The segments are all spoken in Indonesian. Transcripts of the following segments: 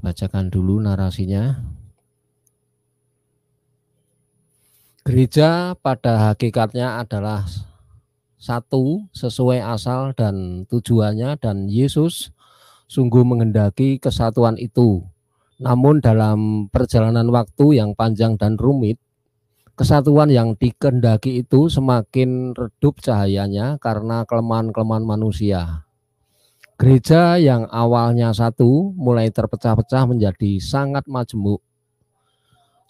bacakan dulu narasinya. Gereja pada hakikatnya adalah satu sesuai asal dan tujuannya dan Yesus sungguh menghendaki kesatuan itu. Namun dalam perjalanan waktu yang panjang dan rumit, kesatuan yang dikendaki itu semakin redup cahayanya karena kelemahan-kelemahan manusia. Gereja yang awalnya satu mulai terpecah-pecah menjadi sangat majemuk.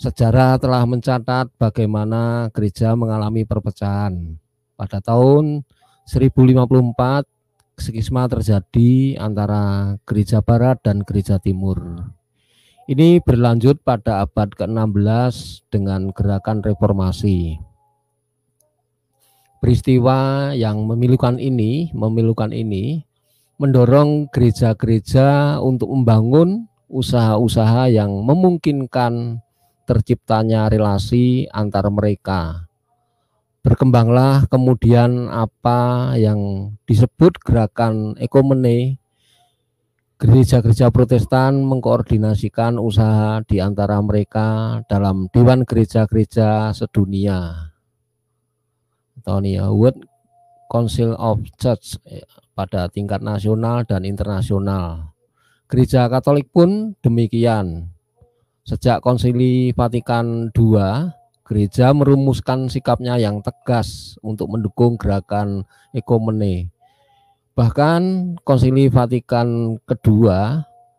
Sejarah telah mencatat bagaimana gereja mengalami perpecahan. Pada tahun 1054 skisma terjadi antara gereja barat dan gereja timur. Ini berlanjut pada abad ke-16 dengan gerakan reformasi. Peristiwa yang memilukan ini, memilukan ini mendorong gereja-gereja untuk membangun usaha-usaha yang memungkinkan terciptanya relasi antar mereka. Berkembanglah kemudian apa yang disebut gerakan ekomene. Gereja-gereja Protestan mengkoordinasikan usaha di antara mereka dalam Dewan Gereja-Gereja Sedunia. Tony Wood Council of Church eh, pada tingkat nasional dan internasional. Gereja Katolik pun demikian. Sejak Konsili Vatikan II, gereja merumuskan sikapnya yang tegas untuk mendukung gerakan ekumene. Bahkan Konsili Vatikan II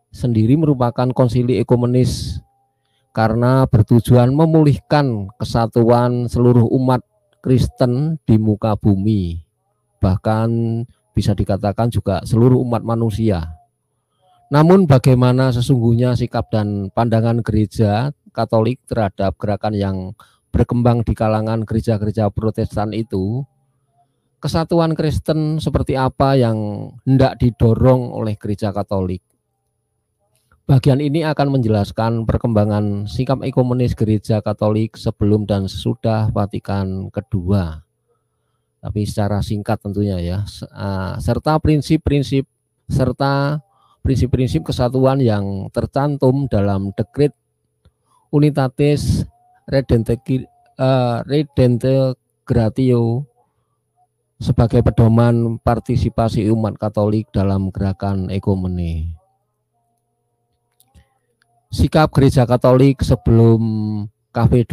sendiri merupakan konsili ekumenis karena bertujuan memulihkan kesatuan seluruh umat Kristen di muka bumi. Bahkan bisa dikatakan juga seluruh umat manusia. Namun bagaimana sesungguhnya sikap dan pandangan gereja Katolik terhadap gerakan yang berkembang di kalangan gereja-gereja Protestan itu? Kesatuan Kristen seperti apa yang hendak didorong oleh gereja Katolik? Bagian ini akan menjelaskan perkembangan sikap ekumenis gereja Katolik sebelum dan sesudah Vatikan kedua tapi secara singkat tentunya ya eh, serta prinsip-prinsip serta prinsip-prinsip kesatuan yang tercantum dalam Dekret Unitatis eh, Gratio sebagai pedoman partisipasi umat Katolik dalam gerakan ekumeni. Sikap Gereja Katolik sebelum KV2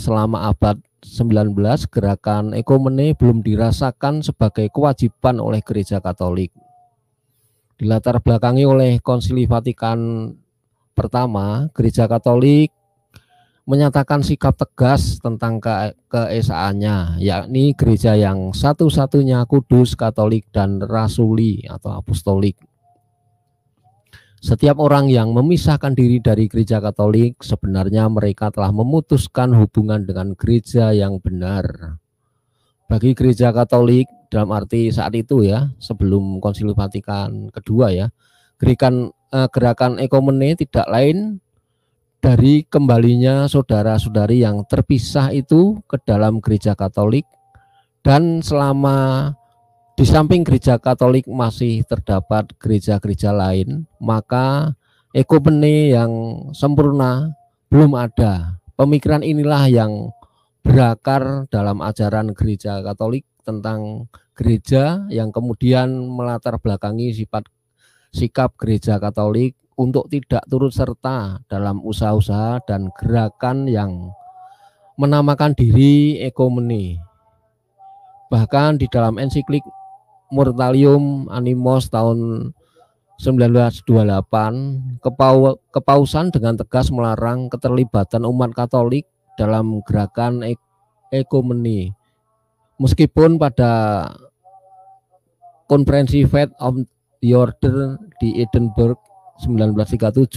selama abad 19 gerakan ekumene belum dirasakan sebagai kewajiban oleh gereja Katolik. Dilatar belakangi oleh Konsili Vatikan pertama, gereja Katolik menyatakan sikap tegas tentang ke keesaannya, yakni gereja yang satu-satunya kudus, katolik, dan rasuli atau apostolik. Setiap orang yang memisahkan diri dari gereja Katolik, sebenarnya mereka telah memutuskan hubungan dengan gereja yang benar. Bagi gereja Katolik, dalam arti saat itu ya, sebelum Konsili Vatikan kedua ya, gerakan eh, gerakan ekomene tidak lain dari kembalinya saudara-saudari yang terpisah itu ke dalam gereja Katolik dan selama di samping gereja Katolik masih terdapat gereja-gereja lain, maka ekopene yang sempurna belum ada. Pemikiran inilah yang berakar dalam ajaran gereja Katolik tentang gereja yang kemudian melatar belakangi sifat sikap gereja Katolik untuk tidak turut serta dalam usaha-usaha dan gerakan yang menamakan diri ekumeni. Bahkan di dalam ensiklik Mortalium Animos tahun 1928 kepau, kepausan dengan tegas melarang keterlibatan umat Katolik dalam gerakan ek, ekumeni. Meskipun pada konferensi Fed of the Order di Edinburgh 1937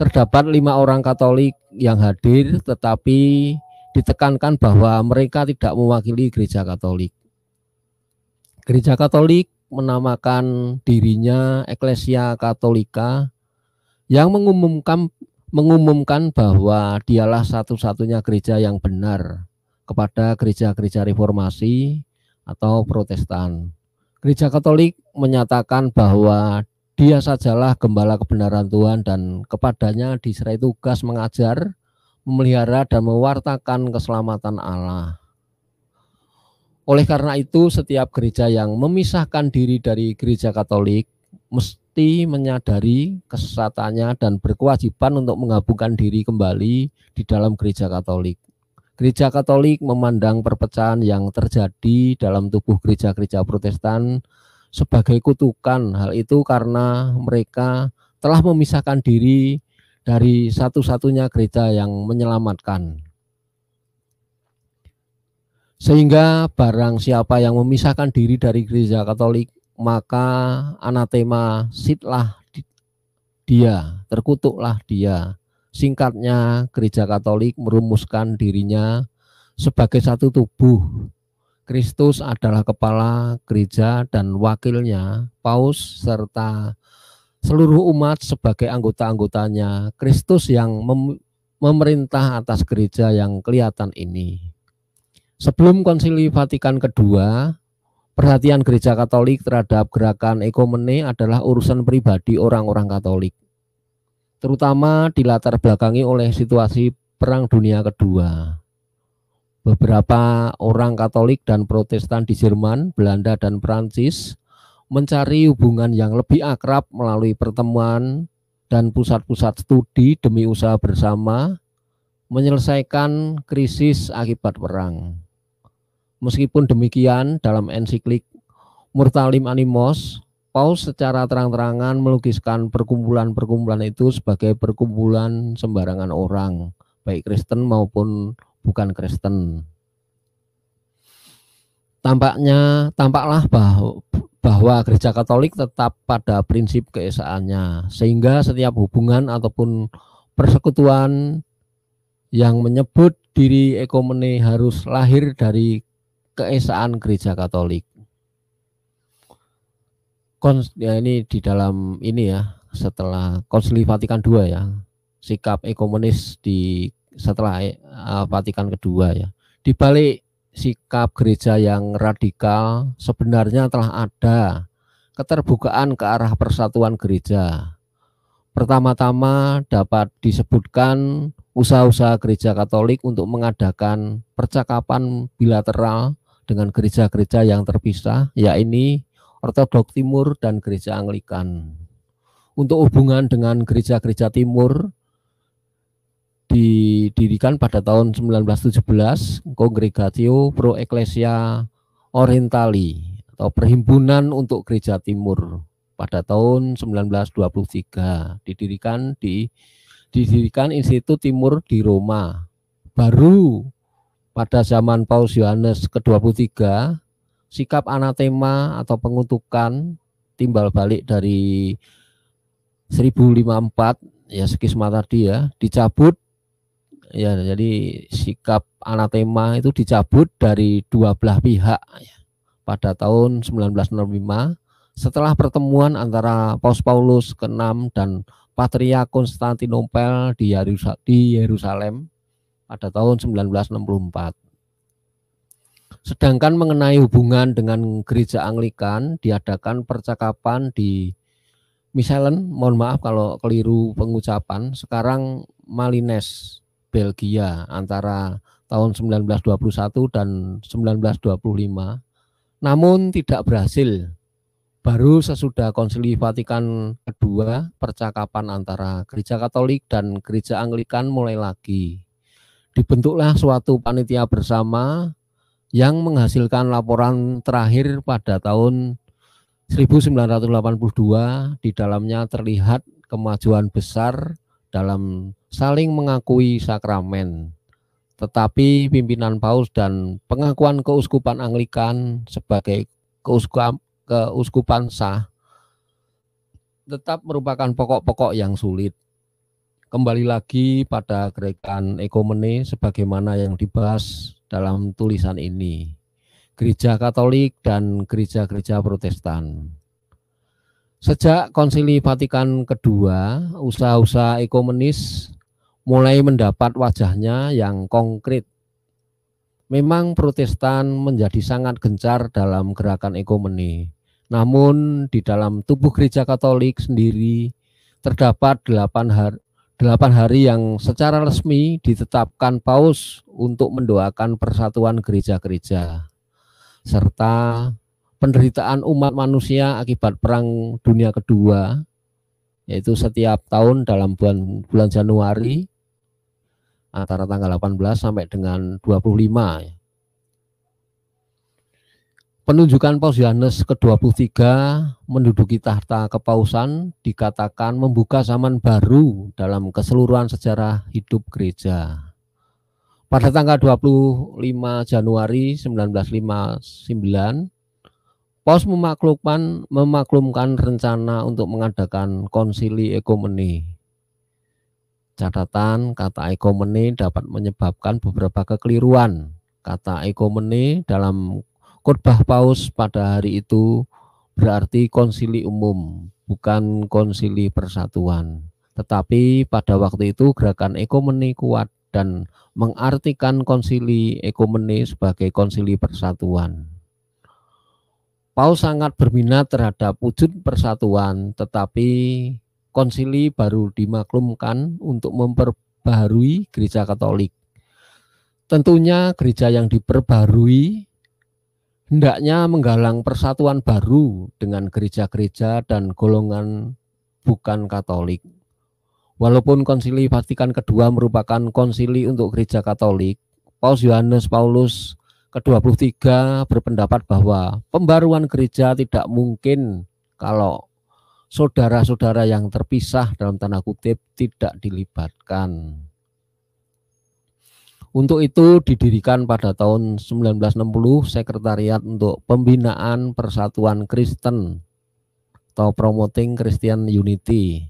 terdapat lima orang Katolik yang hadir tetapi ditekankan bahwa mereka tidak mewakili gereja Katolik. Gereja Katolik menamakan dirinya Eklesia Katolika yang mengumumkan mengumumkan bahwa dialah satu-satunya gereja yang benar kepada gereja-gereja reformasi atau protestan. Gereja Katolik menyatakan bahwa dia sajalah gembala kebenaran Tuhan dan kepadanya diserai tugas mengajar, memelihara dan mewartakan keselamatan Allah. Oleh karena itu, setiap gereja yang memisahkan diri dari gereja Katolik mesti menyadari kesesatannya dan berkewajiban untuk menggabungkan diri kembali di dalam gereja Katolik. Gereja Katolik memandang perpecahan yang terjadi dalam tubuh gereja-gereja Protestan sebagai kutukan. Hal itu karena mereka telah memisahkan diri dari satu-satunya gereja yang menyelamatkan. Sehingga barang siapa yang memisahkan diri dari gereja Katolik, maka anatema sitlah dia, terkutuklah dia. Singkatnya, gereja Katolik merumuskan dirinya sebagai satu tubuh. Kristus adalah kepala gereja dan wakilnya, Paus serta seluruh umat sebagai anggota-anggotanya, Kristus yang mem memerintah atas gereja yang kelihatan ini. Sebelum konsili Vatikan kedua, perhatian gereja Katolik terhadap gerakan ekumene adalah urusan pribadi orang-orang Katolik, terutama dilatar belakangi oleh situasi Perang Dunia Kedua. Beberapa orang Katolik dan Protestan di Jerman, Belanda, dan Prancis mencari hubungan yang lebih akrab melalui pertemuan dan pusat-pusat studi demi usaha bersama menyelesaikan krisis akibat perang. Meskipun demikian, dalam ensiklik Murtalim Animos, Paus secara terang-terangan melukiskan perkumpulan-perkumpulan itu sebagai perkumpulan sembarangan orang, baik Kristen maupun bukan Kristen. Tampaknya tampaklah bahwa, bahwa gereja Katolik tetap pada prinsip keesaannya, sehingga setiap hubungan ataupun persekutuan yang menyebut diri ekumeni harus lahir dari keesaan gereja Katolik. Kons, ya ini di dalam ini ya setelah Konsili Vatikan II ya sikap ekumenis di setelah uh, Vatikan kedua ya di balik sikap gereja yang radikal sebenarnya telah ada keterbukaan ke arah persatuan gereja. Pertama-tama dapat disebutkan usaha-usaha gereja Katolik untuk mengadakan percakapan bilateral dengan gereja-gereja yang terpisah, yakni Ortodok Timur dan Gereja Anglikan. Untuk hubungan dengan gereja-gereja Timur didirikan pada tahun 1917 Kongregatio Pro Ecclesia Orientali atau Perhimpunan untuk Gereja Timur pada tahun 1923 didirikan di didirikan Institut Timur di Roma. Baru pada zaman Paus Yohanes ke-23 sikap anatema atau pengutukan timbal balik dari 1054 ya skisma tadi ya dicabut ya jadi sikap anatema itu dicabut dari dua belah pihak ya, pada tahun 1965 setelah pertemuan antara Paus Paulus ke-6 dan Patria Konstantinopel di Yerusalem pada tahun 1964. Sedangkan mengenai hubungan dengan gereja Anglikan diadakan percakapan di Michelen, mohon maaf kalau keliru pengucapan, sekarang Malines, Belgia antara tahun 1921 dan 1925. Namun tidak berhasil. Baru sesudah konsili Vatikan kedua, percakapan antara gereja Katolik dan gereja Anglikan mulai lagi dibentuklah suatu panitia bersama yang menghasilkan laporan terakhir pada tahun 1982 di dalamnya terlihat kemajuan besar dalam saling mengakui sakramen. Tetapi pimpinan Paus dan pengakuan keuskupan Anglikan sebagai keuskupan, keuskupan sah tetap merupakan pokok-pokok yang sulit kembali lagi pada gerakan ekomene sebagaimana yang dibahas dalam tulisan ini. Gereja Katolik dan gereja-gereja Protestan. Sejak Konsili Vatikan II, usaha-usaha ekumenis mulai mendapat wajahnya yang konkret. Memang Protestan menjadi sangat gencar dalam gerakan ekumeni. Namun di dalam tubuh gereja Katolik sendiri terdapat delapan har delapan hari yang secara resmi ditetapkan paus untuk mendoakan persatuan gereja-gereja serta penderitaan umat manusia akibat perang dunia kedua yaitu setiap tahun dalam bulan bulan Januari antara tanggal 18 sampai dengan 25 Penunjukan Paus Yohanes ke-23 menduduki tahta kepausan dikatakan membuka zaman baru dalam keseluruhan sejarah hidup gereja. Pada tanggal 25 Januari 1959, Paus memaklumkan, memaklumkan rencana untuk mengadakan konsili ekumeni. Catatan kata ekumeni dapat menyebabkan beberapa kekeliruan. Kata ekumeni dalam Khotbah Paus pada hari itu berarti konsili umum, bukan konsili persatuan. Tetapi pada waktu itu gerakan ekumeni kuat dan mengartikan konsili ekumeni sebagai konsili persatuan. Paus sangat berminat terhadap wujud persatuan, tetapi konsili baru dimaklumkan untuk memperbarui gereja Katolik. Tentunya gereja yang diperbarui hendaknya menggalang persatuan baru dengan gereja-gereja dan golongan bukan Katolik. Walaupun konsili Vatikan II merupakan konsili untuk gereja Katolik, Paus Yohanes Paulus ke-23 berpendapat bahwa pembaruan gereja tidak mungkin kalau saudara-saudara yang terpisah dalam tanah kutip tidak dilibatkan. Untuk itu didirikan pada tahun 1960 Sekretariat untuk Pembinaan Persatuan Kristen atau Promoting Christian Unity.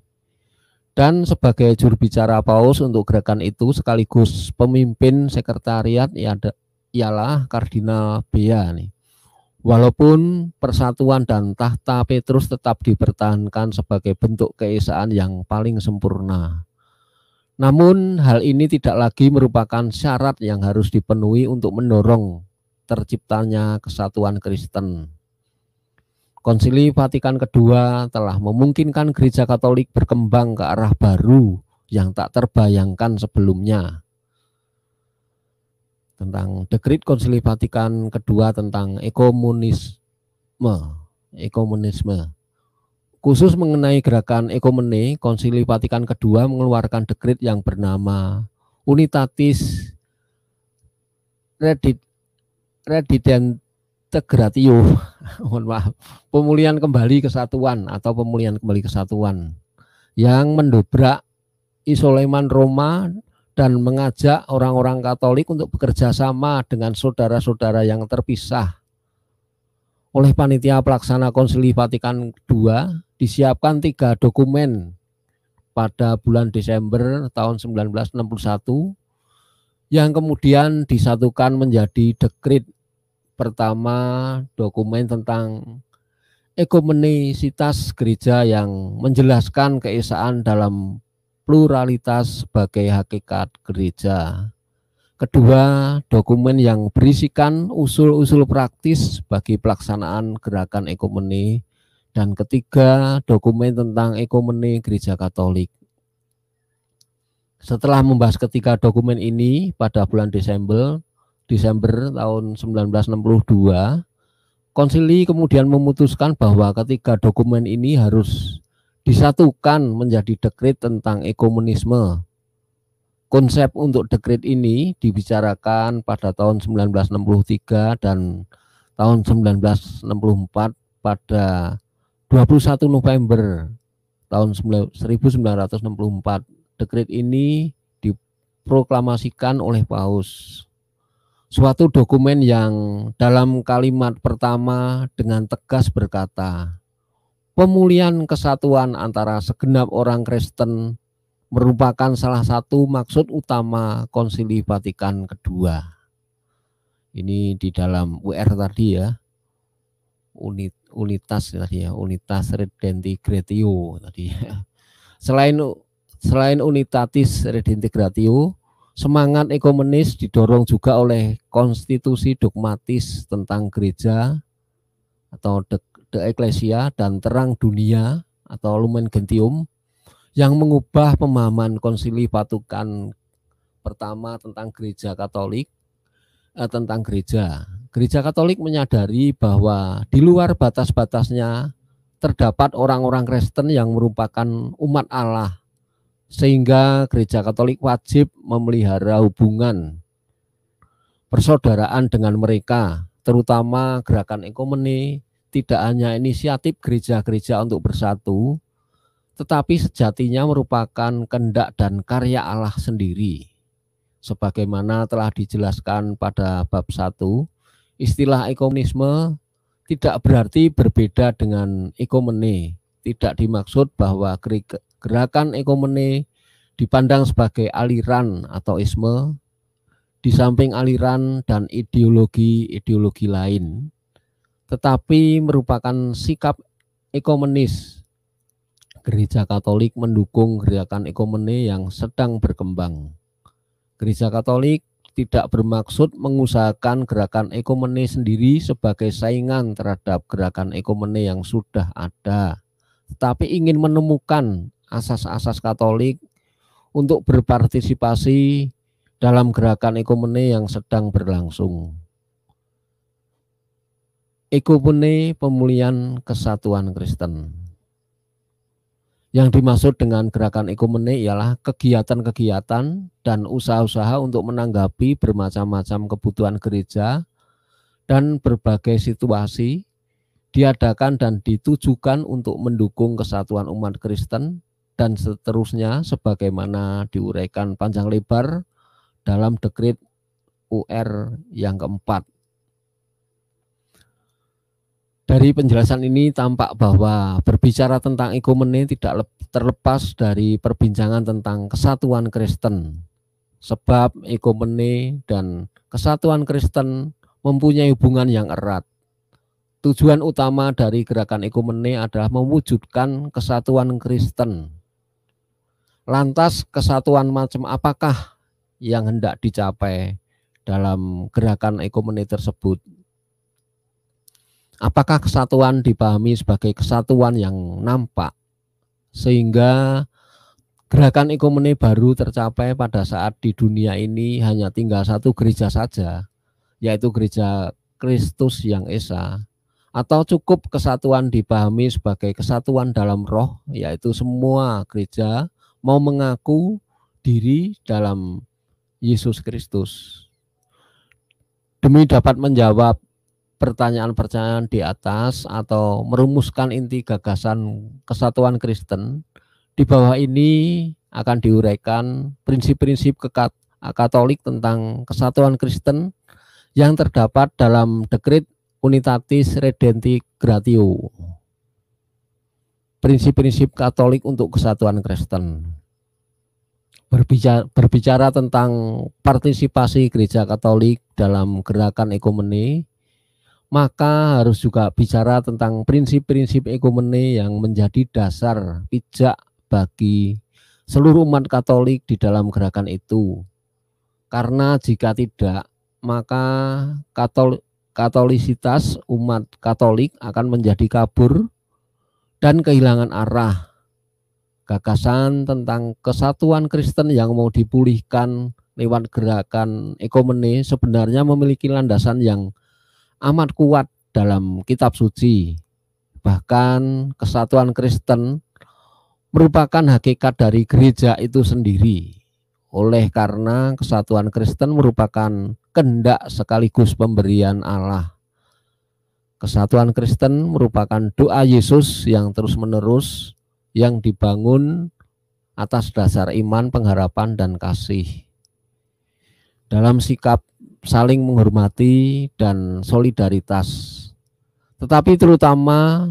Dan sebagai juru bicara Paus untuk gerakan itu sekaligus pemimpin sekretariat ialah Kardinal Bea nih. Walaupun persatuan dan tahta Petrus tetap dipertahankan sebagai bentuk keesaan yang paling sempurna. Namun hal ini tidak lagi merupakan syarat yang harus dipenuhi untuk mendorong terciptanya kesatuan Kristen. Konsili Vatikan II telah memungkinkan gereja Katolik berkembang ke arah baru yang tak terbayangkan sebelumnya. Tentang dekrit Konsili Vatikan II tentang ekomunisme, ekomunisme Khusus mengenai gerakan ekumene, Konsili Vatikan kedua mengeluarkan dekrit yang bernama Unitatis Redit Redident integratio, mohon maaf, pemulihan kembali kesatuan atau pemulihan kembali kesatuan yang mendobrak isoleman Roma dan mengajak orang-orang Katolik untuk bekerja sama dengan saudara-saudara yang terpisah oleh panitia pelaksana Konsili Vatikan II disiapkan tiga dokumen pada bulan Desember tahun 1961 yang kemudian disatukan menjadi dekrit pertama dokumen tentang ekumenisitas gereja yang menjelaskan keesaan dalam pluralitas sebagai hakikat gereja. Kedua, dokumen yang berisikan usul-usul praktis bagi pelaksanaan gerakan ekumeni dan ketiga, dokumen tentang ekumeni gereja Katolik. Setelah membahas ketiga dokumen ini pada bulan Desember, Desember tahun 1962, konsili kemudian memutuskan bahwa ketiga dokumen ini harus disatukan menjadi dekrit tentang ekomunisme. Konsep untuk dekrit ini dibicarakan pada tahun 1963 dan tahun 1964 pada 21 November tahun 1964 dekrit ini diproklamasikan oleh Paus suatu dokumen yang dalam kalimat pertama dengan tegas berkata pemulihan kesatuan antara segenap orang Kristen merupakan salah satu maksud utama Konsili Vatikan kedua. Ini di dalam UR tadi ya. Unit unitas ya tadi ya, unitas redintegratio tadi ya. Selain selain unitatis redintegratio semangat ekumenis didorong juga oleh konstitusi dogmatis tentang gereja atau de, de eklesia dan terang dunia atau lumen gentium yang mengubah pemahaman konsili patukan pertama tentang gereja katolik eh, tentang gereja Gereja Katolik menyadari bahwa di luar batas-batasnya terdapat orang-orang Kristen yang merupakan umat Allah, sehingga Gereja Katolik wajib memelihara hubungan persaudaraan dengan mereka, terutama gerakan ekumeni, tidak hanya inisiatif gereja-gereja untuk bersatu, tetapi sejatinya merupakan kendak dan karya Allah sendiri. Sebagaimana telah dijelaskan pada bab 1, Istilah ekonomisme tidak berarti berbeda dengan ekumeni. Tidak dimaksud bahwa gerakan ekumeni dipandang sebagai aliran atau isme di samping aliran dan ideologi-ideologi lain, tetapi merupakan sikap ekomenis. Gereja Katolik mendukung gerakan ekumeni yang sedang berkembang. Gereja Katolik tidak bermaksud mengusahakan gerakan ekomene sendiri sebagai saingan terhadap gerakan ekomene yang sudah ada, tetapi ingin menemukan asas-asas Katolik untuk berpartisipasi dalam gerakan ekomene yang sedang berlangsung. Ekomene pemulihan kesatuan Kristen. Yang dimaksud dengan gerakan ekumene ialah kegiatan-kegiatan dan usaha-usaha untuk menanggapi bermacam-macam kebutuhan gereja dan berbagai situasi diadakan dan ditujukan untuk mendukung kesatuan umat Kristen dan seterusnya sebagaimana diuraikan panjang lebar dalam dekrit UR yang keempat dari penjelasan ini tampak bahwa berbicara tentang ekumene tidak terlepas dari perbincangan tentang kesatuan Kristen. Sebab ekumene dan kesatuan Kristen mempunyai hubungan yang erat. Tujuan utama dari gerakan ekumene adalah mewujudkan kesatuan Kristen. Lantas kesatuan macam apakah yang hendak dicapai dalam gerakan ekumene tersebut? Apakah kesatuan dipahami sebagai kesatuan yang nampak sehingga gerakan ekumeni baru tercapai pada saat di dunia ini hanya tinggal satu gereja saja, yaitu gereja Kristus yang Esa, atau cukup kesatuan dipahami sebagai kesatuan dalam roh, yaitu semua gereja mau mengaku diri dalam Yesus Kristus. Demi dapat menjawab pertanyaan-pertanyaan di atas atau merumuskan inti gagasan kesatuan Kristen, di bawah ini akan diuraikan prinsip-prinsip Katolik tentang kesatuan Kristen yang terdapat dalam dekrit Unitatis Redenti Gratio. Prinsip-prinsip Katolik untuk kesatuan Kristen. Berbicara, berbicara tentang partisipasi gereja Katolik dalam gerakan ekumeni, maka harus juga bicara tentang prinsip-prinsip ekumene yang menjadi dasar pijak bagi seluruh umat Katolik di dalam gerakan itu. Karena jika tidak, maka Katol Katolisitas umat Katolik akan menjadi kabur dan kehilangan arah. Gagasan tentang kesatuan Kristen yang mau dipulihkan lewat gerakan ekumene sebenarnya memiliki landasan yang amat kuat dalam kitab suci. Bahkan kesatuan Kristen merupakan hakikat dari gereja itu sendiri. Oleh karena kesatuan Kristen merupakan kendak sekaligus pemberian Allah. Kesatuan Kristen merupakan doa Yesus yang terus-menerus yang dibangun atas dasar iman, pengharapan, dan kasih. Dalam sikap saling menghormati dan solidaritas. Tetapi terutama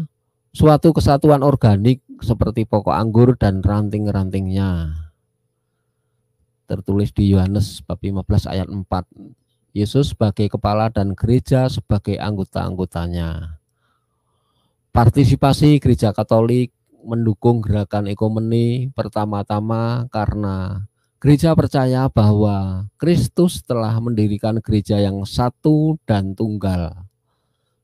suatu kesatuan organik seperti pokok anggur dan ranting-rantingnya. Tertulis di Yohanes bab 15 ayat 4. Yesus sebagai kepala dan gereja sebagai anggota-anggotanya. Partisipasi gereja Katolik mendukung gerakan ekumeni pertama-tama karena Gereja percaya bahwa Kristus telah mendirikan gereja yang satu dan tunggal.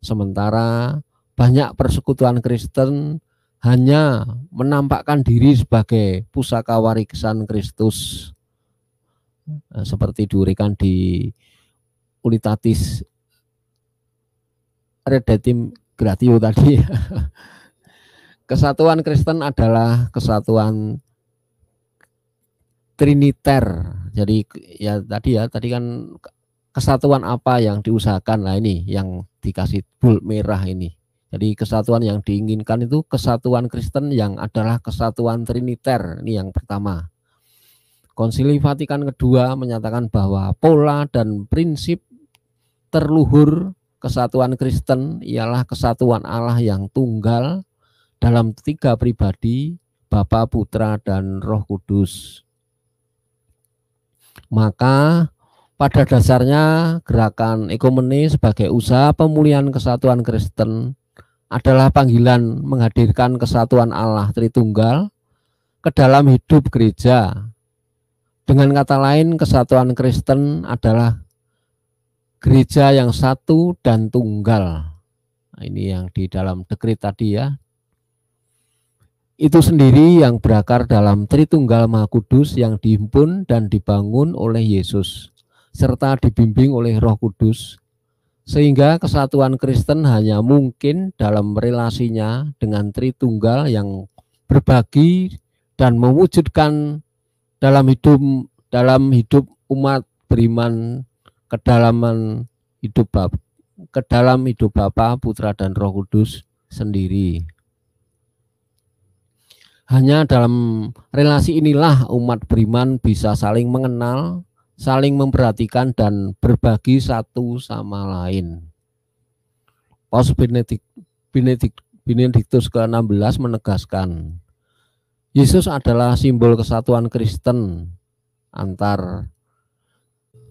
Sementara banyak persekutuan Kristen hanya menampakkan diri sebagai pusaka warisan Kristus eh, seperti diurikan di Ulitatis Redetim Gratio tadi. Kesatuan Kristen adalah kesatuan triniter. Jadi ya tadi ya tadi kan kesatuan apa yang diusahakan nah ini yang dikasih bul merah ini. Jadi kesatuan yang diinginkan itu kesatuan Kristen yang adalah kesatuan triniter. Ini yang pertama. Konsili Vatikan kedua menyatakan bahwa pola dan prinsip terluhur kesatuan Kristen ialah kesatuan Allah yang tunggal dalam tiga pribadi, Bapa, Putra, dan Roh Kudus. Maka pada dasarnya gerakan ekumeni sebagai usaha pemulihan kesatuan Kristen adalah panggilan menghadirkan kesatuan Allah Tritunggal ke dalam hidup gereja. Dengan kata lain, kesatuan Kristen adalah gereja yang satu dan tunggal. Nah, ini yang di dalam dekrit tadi ya, itu sendiri yang berakar dalam Tritunggal Maha Kudus yang dihimpun dan dibangun oleh Yesus serta dibimbing oleh Roh Kudus sehingga kesatuan Kristen hanya mungkin dalam relasinya dengan Tritunggal yang berbagi dan mewujudkan dalam hidup dalam hidup umat beriman kedalaman hidup Bapa, kedalam hidup Bapa, Putra dan Roh Kudus sendiri. Hanya dalam relasi inilah umat beriman bisa saling mengenal, saling memperhatikan dan berbagi satu sama lain. Paus Benediktus ke-16 menegaskan, Yesus adalah simbol kesatuan Kristen antar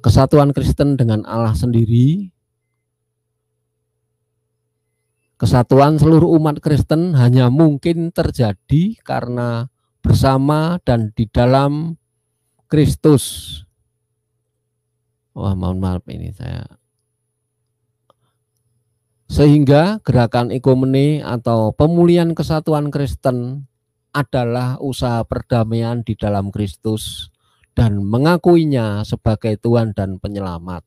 kesatuan Kristen dengan Allah sendiri, Kesatuan seluruh umat Kristen hanya mungkin terjadi karena bersama dan di dalam Kristus. Wah, mohon maaf ini saya. Sehingga gerakan ekumeni atau pemulihan kesatuan Kristen adalah usaha perdamaian di dalam Kristus dan mengakuinya sebagai Tuhan dan penyelamat.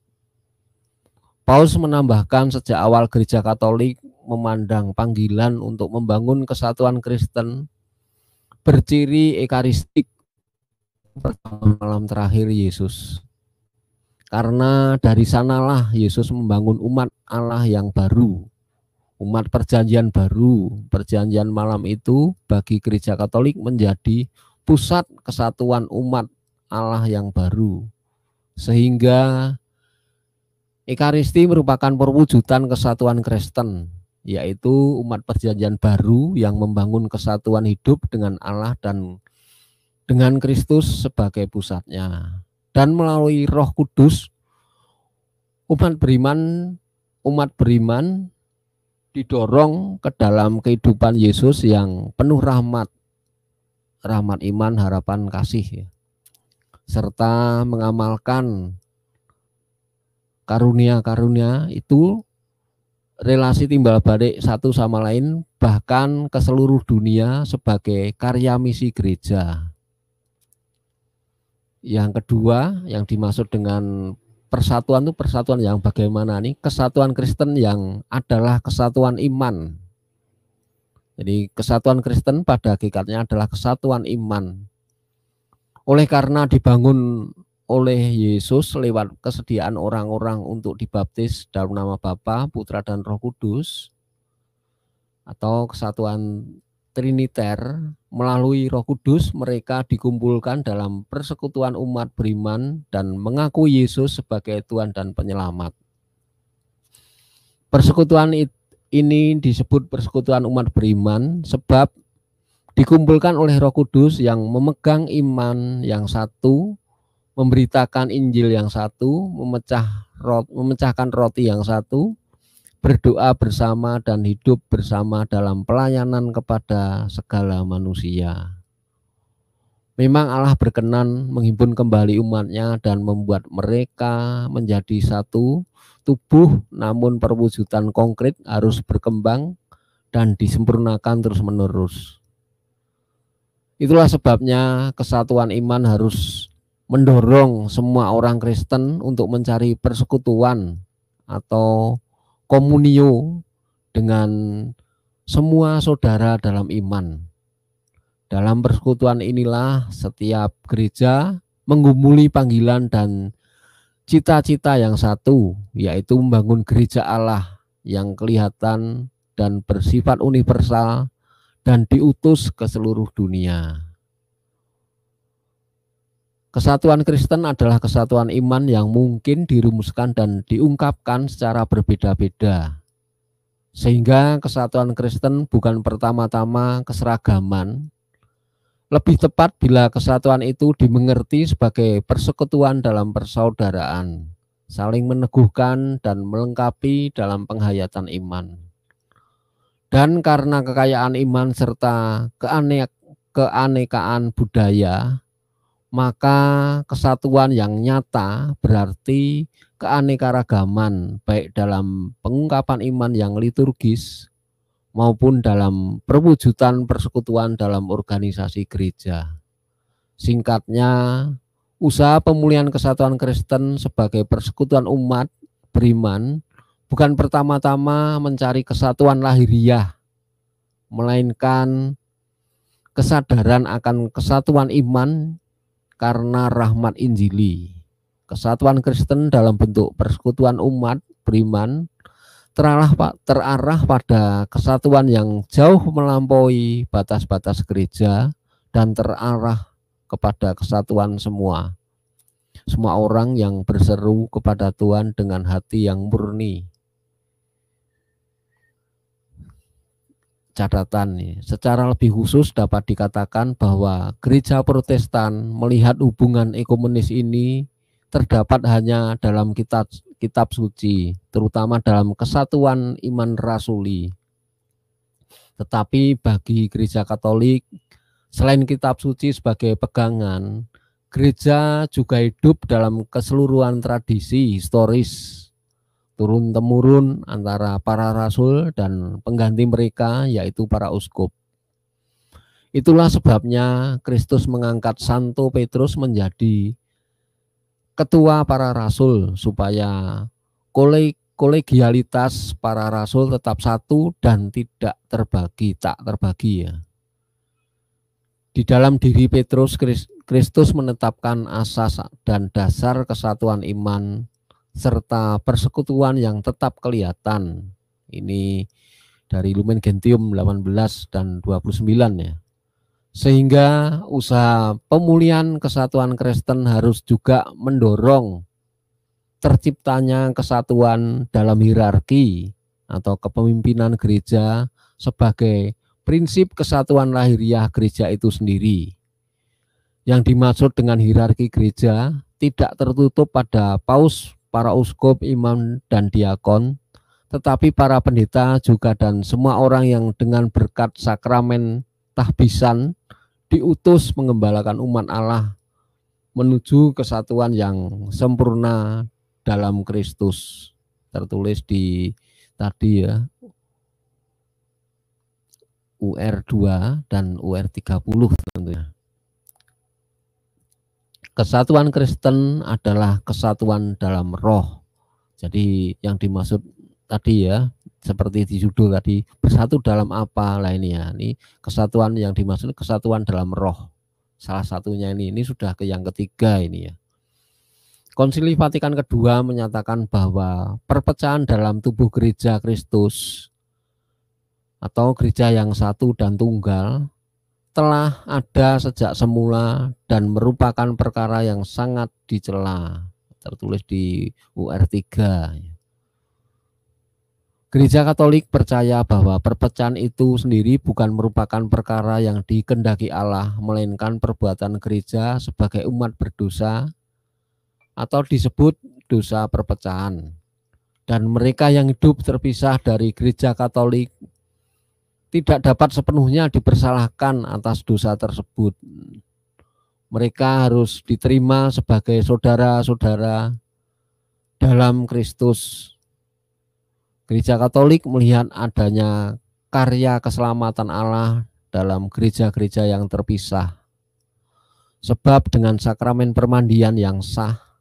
Paus menambahkan sejak awal gereja Katolik memandang panggilan untuk membangun kesatuan Kristen berciri ekaristik pertama malam terakhir Yesus. Karena dari sanalah Yesus membangun umat Allah yang baru. Umat perjanjian baru, perjanjian malam itu bagi gereja Katolik menjadi pusat kesatuan umat Allah yang baru. Sehingga Ekaristi merupakan perwujudan kesatuan Kristen yaitu umat perjanjian baru yang membangun kesatuan hidup dengan Allah dan dengan Kristus sebagai pusatnya. Dan melalui Roh Kudus umat beriman umat beriman didorong ke dalam kehidupan Yesus yang penuh rahmat, rahmat iman, harapan kasih, ya. serta mengamalkan karunia-karunia itu relasi timbal balik satu sama lain bahkan ke seluruh dunia sebagai karya misi gereja. Yang kedua yang dimaksud dengan persatuan itu persatuan yang bagaimana nih? Kesatuan Kristen yang adalah kesatuan iman. Jadi kesatuan Kristen pada hakikatnya adalah kesatuan iman. Oleh karena dibangun oleh Yesus lewat kesediaan orang-orang untuk dibaptis dalam nama Bapa, Putra dan Roh Kudus atau kesatuan Triniter melalui Roh Kudus mereka dikumpulkan dalam persekutuan umat beriman dan mengaku Yesus sebagai Tuhan dan penyelamat. Persekutuan ini disebut persekutuan umat beriman sebab dikumpulkan oleh Roh Kudus yang memegang iman yang satu memberitakan Injil yang satu, memecah rot, memecahkan roti yang satu, berdoa bersama dan hidup bersama dalam pelayanan kepada segala manusia. Memang Allah berkenan menghimpun kembali umatnya dan membuat mereka menjadi satu tubuh, namun perwujudan konkret harus berkembang dan disempurnakan terus-menerus. Itulah sebabnya kesatuan iman harus mendorong semua orang Kristen untuk mencari persekutuan atau komunio dengan semua saudara dalam iman. Dalam persekutuan inilah setiap gereja menggumuli panggilan dan cita-cita yang satu, yaitu membangun gereja Allah yang kelihatan dan bersifat universal dan diutus ke seluruh dunia. Kesatuan Kristen adalah kesatuan iman yang mungkin dirumuskan dan diungkapkan secara berbeda-beda. Sehingga kesatuan Kristen bukan pertama-tama keseragaman. Lebih tepat bila kesatuan itu dimengerti sebagai persekutuan dalam persaudaraan, saling meneguhkan dan melengkapi dalam penghayatan iman. Dan karena kekayaan iman serta keanekaan budaya, maka kesatuan yang nyata berarti keanekaragaman baik dalam pengungkapan iman yang liturgis maupun dalam perwujudan persekutuan dalam organisasi gereja. Singkatnya, usaha pemulihan kesatuan Kristen sebagai persekutuan umat beriman bukan pertama-tama mencari kesatuan lahiriah, melainkan kesadaran akan kesatuan iman karena rahmat Injili. Kesatuan Kristen dalam bentuk persekutuan umat beriman terarah, terarah pada kesatuan yang jauh melampaui batas-batas gereja dan terarah kepada kesatuan semua. Semua orang yang berseru kepada Tuhan dengan hati yang murni catatan nih. Secara lebih khusus dapat dikatakan bahwa gereja Protestan melihat hubungan ekumenis ini terdapat hanya dalam kitab kitab suci, terutama dalam kesatuan iman rasuli. Tetapi bagi gereja Katolik selain kitab suci sebagai pegangan, gereja juga hidup dalam keseluruhan tradisi historis turun temurun antara para rasul dan pengganti mereka yaitu para uskup. Itulah sebabnya Kristus mengangkat Santo Petrus menjadi ketua para rasul supaya koleg kolegialitas para rasul tetap satu dan tidak terbagi, tak terbagi ya. Di dalam diri Petrus Kristus menetapkan asas dan dasar kesatuan iman serta persekutuan yang tetap kelihatan. Ini dari Lumen Gentium 18 dan 29 ya. Sehingga usaha pemulihan kesatuan Kristen harus juga mendorong terciptanya kesatuan dalam hierarki atau kepemimpinan gereja sebagai prinsip kesatuan lahiriah gereja itu sendiri. Yang dimaksud dengan hierarki gereja tidak tertutup pada paus para uskup, imam, dan diakon, tetapi para pendeta juga dan semua orang yang dengan berkat sakramen tahbisan diutus mengembalakan umat Allah menuju kesatuan yang sempurna dalam Kristus tertulis di tadi ya UR2 dan UR30 tentunya. Kesatuan Kristen adalah kesatuan dalam roh. Jadi yang dimaksud tadi ya, seperti di judul tadi, bersatu dalam apa lainnya. ini ya, Ini kesatuan yang dimaksud kesatuan dalam roh. Salah satunya ini, ini sudah ke yang ketiga ini ya. Konsili Vatikan kedua menyatakan bahwa perpecahan dalam tubuh gereja Kristus atau gereja yang satu dan tunggal telah ada sejak semula dan merupakan perkara yang sangat dicela tertulis di UR 3 Gereja Katolik percaya bahwa perpecahan itu sendiri bukan merupakan perkara yang dikendaki Allah, melainkan perbuatan gereja sebagai umat berdosa atau disebut dosa perpecahan. Dan mereka yang hidup terpisah dari gereja Katolik tidak dapat sepenuhnya dipersalahkan atas dosa tersebut. Mereka harus diterima sebagai saudara-saudara dalam Kristus. Gereja Katolik melihat adanya karya keselamatan Allah dalam gereja-gereja yang terpisah. Sebab dengan sakramen permandian yang sah,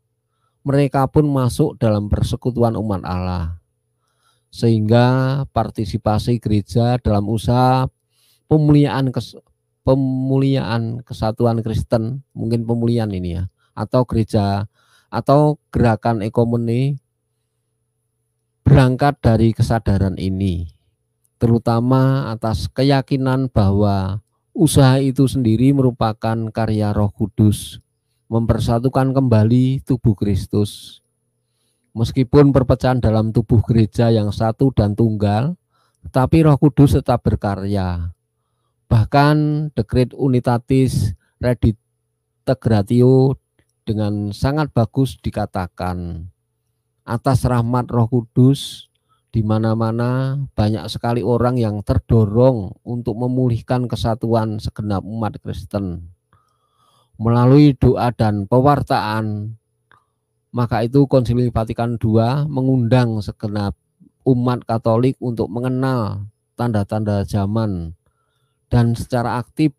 mereka pun masuk dalam persekutuan umat Allah sehingga partisipasi gereja dalam usaha pemuliaan kes, pemuliaan kesatuan Kristen mungkin pemulihan ini ya atau gereja atau gerakan ekumeni berangkat dari kesadaran ini terutama atas keyakinan bahwa usaha itu sendiri merupakan karya Roh Kudus mempersatukan kembali tubuh Kristus Meskipun perpecahan dalam tubuh gereja yang satu dan tunggal, tetapi Roh Kudus tetap berkarya. Bahkan dekret unitatis reditegratio dengan sangat bagus dikatakan atas rahmat Roh Kudus di mana-mana banyak sekali orang yang terdorong untuk memulihkan kesatuan segenap umat Kristen. Melalui doa dan pewartaan, maka itu Konsili Vatikan II mengundang segenap umat Katolik untuk mengenal tanda-tanda zaman dan secara aktif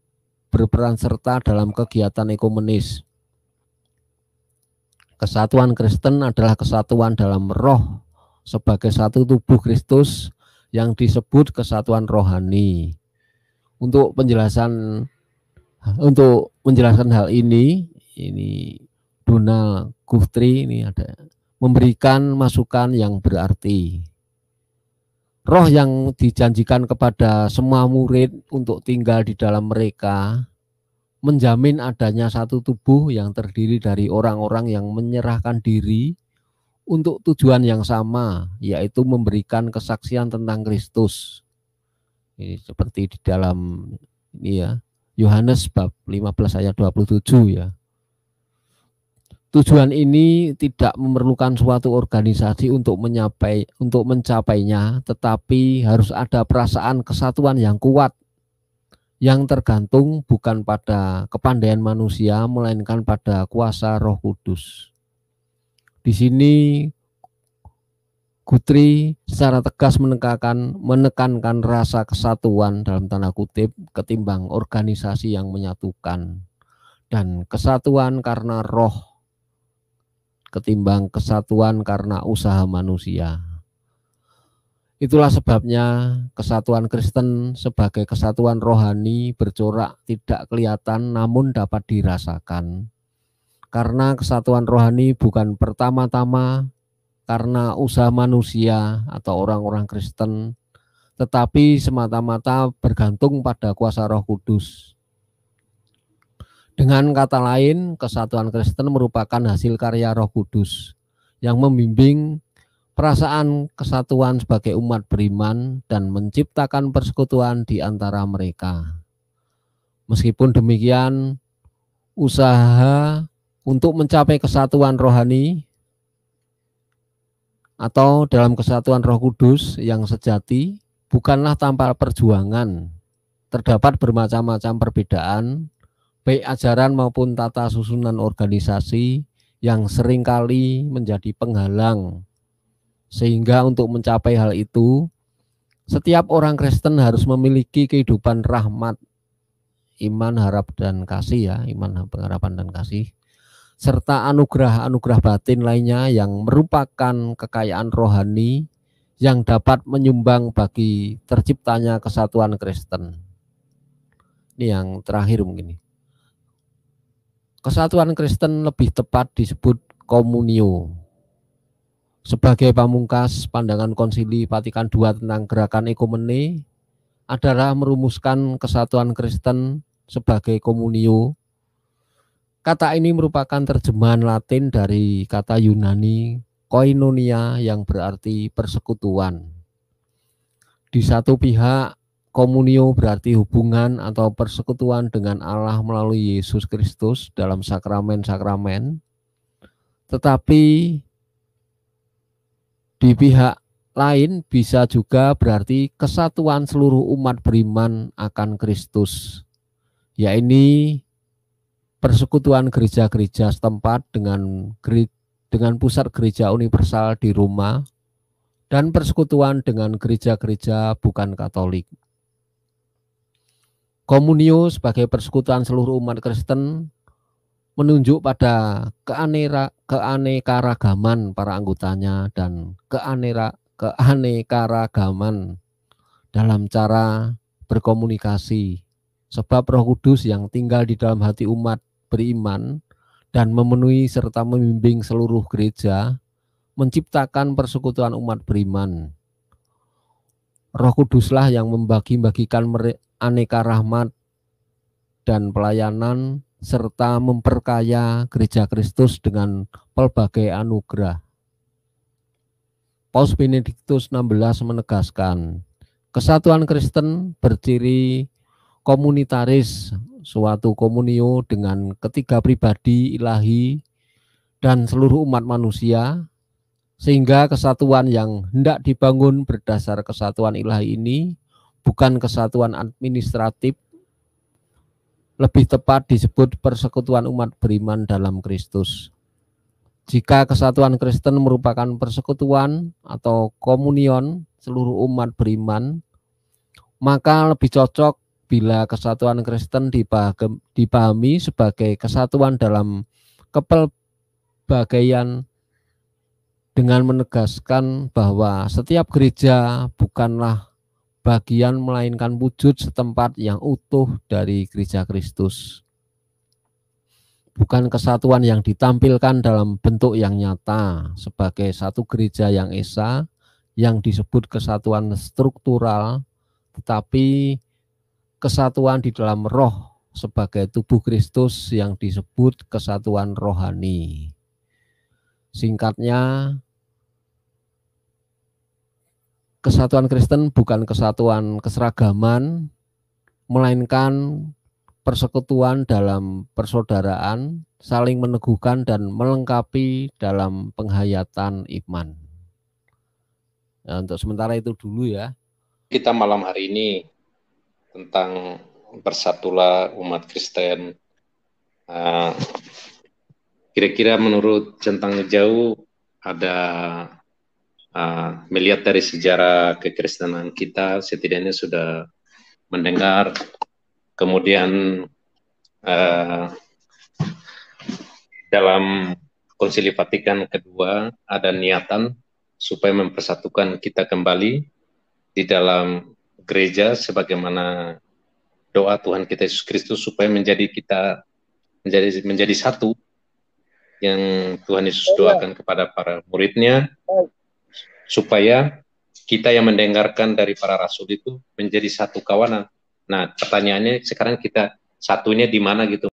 berperan serta dalam kegiatan ekumenis. Kesatuan Kristen adalah kesatuan dalam roh sebagai satu tubuh Kristus yang disebut kesatuan rohani. Untuk penjelasan untuk menjelaskan hal ini, ini Donald Guthrie ini ada memberikan masukan yang berarti. Roh yang dijanjikan kepada semua murid untuk tinggal di dalam mereka menjamin adanya satu tubuh yang terdiri dari orang-orang yang menyerahkan diri untuk tujuan yang sama, yaitu memberikan kesaksian tentang Kristus. Ini seperti di dalam ini ya, Yohanes bab 15 ayat 27 ya. Tujuan ini tidak memerlukan suatu organisasi untuk menyapai untuk mencapainya, tetapi harus ada perasaan kesatuan yang kuat yang tergantung bukan pada kepandaian manusia melainkan pada kuasa Roh Kudus. Di sini Gutri secara tegas menekankan menekankan rasa kesatuan dalam tanda kutip ketimbang organisasi yang menyatukan dan kesatuan karena roh ketimbang kesatuan karena usaha manusia. Itulah sebabnya kesatuan Kristen sebagai kesatuan rohani bercorak tidak kelihatan namun dapat dirasakan. Karena kesatuan rohani bukan pertama-tama karena usaha manusia atau orang-orang Kristen, tetapi semata-mata bergantung pada kuasa Roh Kudus dengan kata lain, kesatuan Kristen merupakan hasil karya Roh Kudus yang membimbing perasaan kesatuan sebagai umat beriman dan menciptakan persekutuan di antara mereka. Meskipun demikian, usaha untuk mencapai kesatuan rohani atau dalam kesatuan Roh Kudus yang sejati bukanlah tanpa perjuangan. Terdapat bermacam-macam perbedaan baik ajaran maupun tata susunan organisasi yang seringkali menjadi penghalang. Sehingga untuk mencapai hal itu, setiap orang Kristen harus memiliki kehidupan rahmat, iman, harap, dan kasih ya, iman, pengharapan, dan kasih, serta anugerah-anugerah batin lainnya yang merupakan kekayaan rohani yang dapat menyumbang bagi terciptanya kesatuan Kristen. Ini yang terakhir mungkin. Kesatuan Kristen lebih tepat disebut komunio. Sebagai pamungkas pandangan konsili Vatikan II tentang gerakan ekumeni adalah merumuskan kesatuan Kristen sebagai komunio. Kata ini merupakan terjemahan Latin dari kata Yunani koinonia yang berarti persekutuan. Di satu pihak komunio berarti hubungan atau persekutuan dengan Allah melalui Yesus Kristus dalam sakramen-sakramen. Tetapi di pihak lain bisa juga berarti kesatuan seluruh umat beriman akan Kristus, yaitu persekutuan gereja-gereja setempat dengan dengan pusat gereja universal di rumah dan persekutuan dengan gereja-gereja bukan Katolik. Komunio sebagai persekutuan seluruh umat Kristen menunjuk pada keanera, keanekaragaman para anggotanya dan keanera, keanekaragaman dalam cara berkomunikasi. Sebab roh kudus yang tinggal di dalam hati umat beriman dan memenuhi serta membimbing seluruh gereja menciptakan persekutuan umat beriman. Roh kuduslah yang membagi-bagikan aneka rahmat dan pelayanan serta memperkaya gereja Kristus dengan pelbagai anugerah. Paus Benediktus 16 menegaskan, kesatuan Kristen berciri komunitaris, suatu komunio dengan ketiga pribadi ilahi dan seluruh umat manusia, sehingga kesatuan yang hendak dibangun berdasar kesatuan ilahi ini bukan kesatuan administratif, lebih tepat disebut persekutuan umat beriman dalam Kristus. Jika kesatuan Kristen merupakan persekutuan atau komunion seluruh umat beriman, maka lebih cocok bila kesatuan Kristen dipahami sebagai kesatuan dalam kepelbagaian dengan menegaskan bahwa setiap gereja bukanlah bagian melainkan wujud setempat yang utuh dari gereja Kristus. Bukan kesatuan yang ditampilkan dalam bentuk yang nyata sebagai satu gereja yang esa yang disebut kesatuan struktural, tetapi kesatuan di dalam roh sebagai tubuh Kristus yang disebut kesatuan rohani. Singkatnya, kesatuan Kristen bukan kesatuan keseragaman, melainkan persekutuan dalam persaudaraan, saling meneguhkan dan melengkapi dalam penghayatan iman. Nah, untuk sementara itu dulu ya. Kita malam hari ini tentang bersatulah umat Kristen. Eh, kira-kira uh, menurut centang jauh ada Ah, melihat dari sejarah kekristenan kita setidaknya sudah mendengar kemudian uh, dalam Konsili Vatikan kedua ada niatan supaya mempersatukan kita kembali di dalam gereja sebagaimana doa Tuhan kita Yesus Kristus supaya menjadi kita menjadi menjadi satu yang Tuhan Yesus iya. doakan kepada para muridnya supaya kita yang mendengarkan dari para rasul itu menjadi satu kawanan. Nah, pertanyaannya sekarang kita satunya di mana gitu.